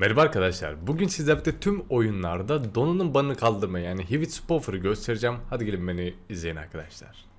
Merhaba arkadaşlar. Bugün sizlerle tüm oyunlarda donanım banını kaldırma yani Hivit Spoffer'ı göstereceğim. Hadi gelin beni izleyin arkadaşlar.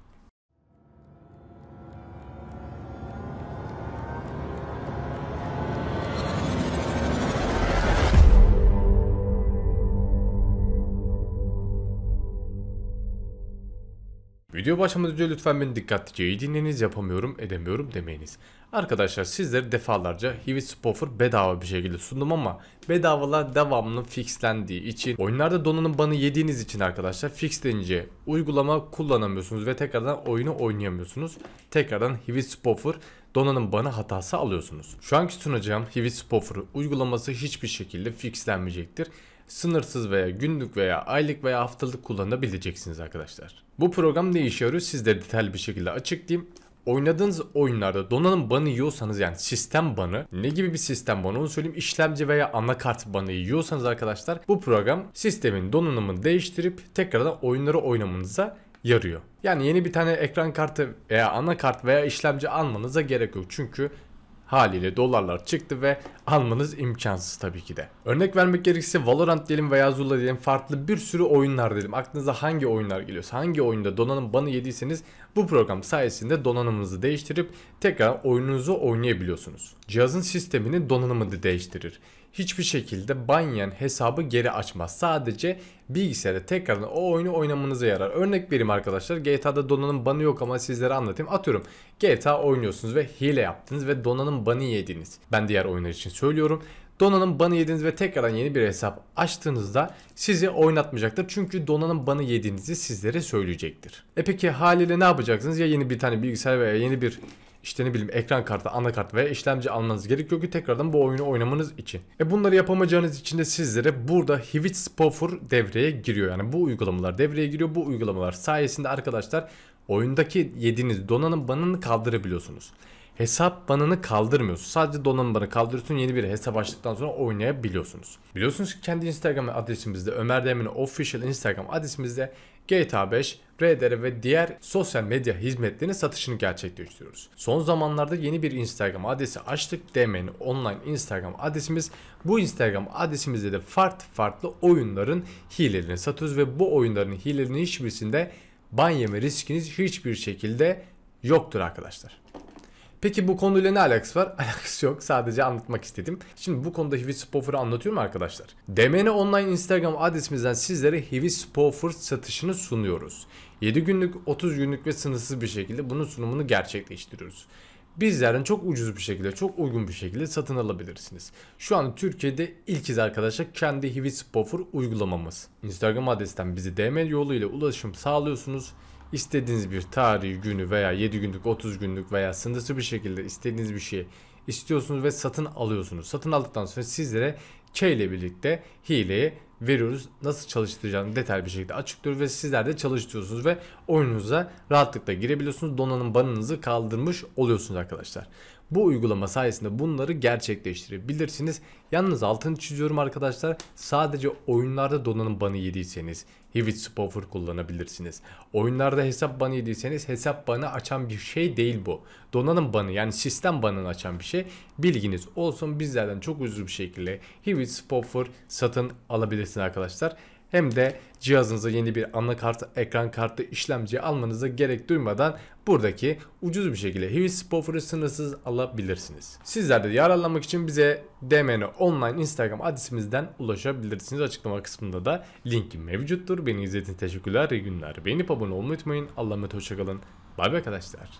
Video başlamadan önce lütfen beni dikkatlice iyi dinleyiniz yapamıyorum edemiyorum demeyiniz. Arkadaşlar sizlere defalarca Hivit Spoffer bedava bir şekilde sundum ama bedavalar devamlı fixlendiği için oyunlarda donanım banı yediğiniz için arkadaşlar fixlenince uygulama kullanamıyorsunuz ve tekrardan oyunu oynayamıyorsunuz. Tekrardan Hivit Spoffer donanım banı hatası alıyorsunuz. Şu anki sunacağım Hivit Spoffer uygulaması hiçbir şekilde fixlenmeyecektir sınırsız veya günlük veya aylık veya haftalık kullanabileceksiniz arkadaşlar. Bu program ne işe yarıyor sizlere detaylı bir şekilde açıklayayım oynadığınız oyunlarda donanım banı yiyorsanız yani sistem banı ne gibi bir sistem banı onu söyleyeyim işlemci veya anakart banı yiyorsanız arkadaşlar bu program sistemin donanımını değiştirip tekrardan oyunları oynamanıza yarıyor. Yani yeni bir tane ekran kartı veya anakart veya işlemci almanıza gerek yok. Çünkü haliyle dolarlar çıktı ve almanız imkansız tabii ki de. Örnek vermek gerekirse Valorant diyelim veya Zula diyelim farklı bir sürü oyunlar diyelim. Aklınıza hangi oyunlar geliyorsa hangi oyunda donanım banı yediyseniz bu program sayesinde donanımınızı değiştirip tekrar oyununuzu oynayabiliyorsunuz. Cihazın sistemini donanımı da değiştirir hiçbir şekilde banyan hesabı geri açmaz. Sadece bilgisayarda tekrardan o oyunu oynamanıza yarar. Örnek vereyim arkadaşlar. GTA'da donanım banı yok ama sizlere anlatayım. Atıyorum GTA oynuyorsunuz ve hile yaptınız ve donanım banı yediniz. Ben diğer oyunlar için söylüyorum. Donanım banı yediniz ve tekrardan yeni bir hesap açtığınızda sizi oynatmayacaktır. Çünkü donanım banı yediğinizi sizlere söyleyecektir. E peki haliyle ne yapacaksınız? Ya yeni bir tane bilgisayar veya yeni bir işte ne bileyim ekran kartı, anakart veya işlemci almanız gerekiyor ki tekrardan bu oyunu oynamanız için. E bunları yapamayacağınız için de sizlere burada Hivit Spoffer devreye giriyor. Yani bu uygulamalar devreye giriyor. Bu uygulamalar sayesinde arkadaşlar oyundaki yediğiniz donanım banını kaldırabiliyorsunuz hesap banını kaldırmıyorsunuz. Sadece donanım banı kaldırıyorsun. Yeni bir hesap açtıktan sonra oynayabiliyorsunuz. Biliyorsunuz ki kendi Instagram adresimizde Ömer Demir'in official Instagram adresimizde GTA 5, RDR ve diğer sosyal medya hizmetlerinin satışını gerçekleştiriyoruz. Son zamanlarda yeni bir Instagram adresi açtık. DM'nin online Instagram adresimiz. Bu Instagram adresimizde de farklı farklı oyunların hilelerini satıyoruz ve bu oyunların hilelerinin hiçbirisinde ban yeme riskiniz hiçbir şekilde yoktur arkadaşlar. Peki bu konuyla ne alakası var? Alakası yok. Sadece anlatmak istedim. Şimdi bu konuda Hivi Spoffer'ı anlatıyorum arkadaşlar. DMN Online Instagram adresimizden sizlere Hivi Spoffer satışını sunuyoruz. 7 günlük, 30 günlük ve sınırsız bir şekilde bunun sunumunu gerçekleştiriyoruz Bizlerin çok ucuz bir şekilde, çok uygun bir şekilde satın alabilirsiniz. Şu an Türkiye'de ilk kez arkadaşlar kendi Hivis Buffer uygulamamız. Instagram adresinden bizi DM yoluyla ulaşım sağlıyorsunuz istediğiniz bir tarihi, günü veya 7 günlük, 30 günlük veya sınırsı bir şekilde istediğiniz bir şeyi istiyorsunuz ve satın alıyorsunuz. Satın aldıktan sonra sizlere K ile birlikte hileyi veriyoruz. Nasıl çalıştıracağını detaylı bir şekilde açıklıyoruz ve sizler de çalıştırıyorsunuz ve oyununuza rahatlıkla girebiliyorsunuz. Donanım banınızı kaldırmış oluyorsunuz arkadaşlar. Bu uygulama sayesinde bunları gerçekleştirebilirsiniz. Yalnız altını çiziyorum arkadaşlar. Sadece oyunlarda donanım banı yediyseniz Hivit Spoffer kullanabilirsiniz. Oyunlarda hesap banı yediyseniz hesap banı açan bir şey değil bu. Donanım banı yani sistem banını açan bir şey. Bilginiz olsun bizlerden çok uzun bir şekilde Hivit Spoffer satın alabilirsiniz arkadaşlar hem de cihazınıza yeni bir anakart, ekran kartı, işlemci almanıza gerek duymadan buradaki ucuz bir şekilde Hivis Spoffer'ı sınırsız alabilirsiniz. Sizler de yararlanmak için bize DMN online Instagram adresimizden ulaşabilirsiniz. Açıklama kısmında da linki mevcuttur. Beni izlediğiniz teşekkürler. İyi günler. Beğenip abone olmayı unutmayın. Allah'a emanet hoşçakalın. Bay bay arkadaşlar.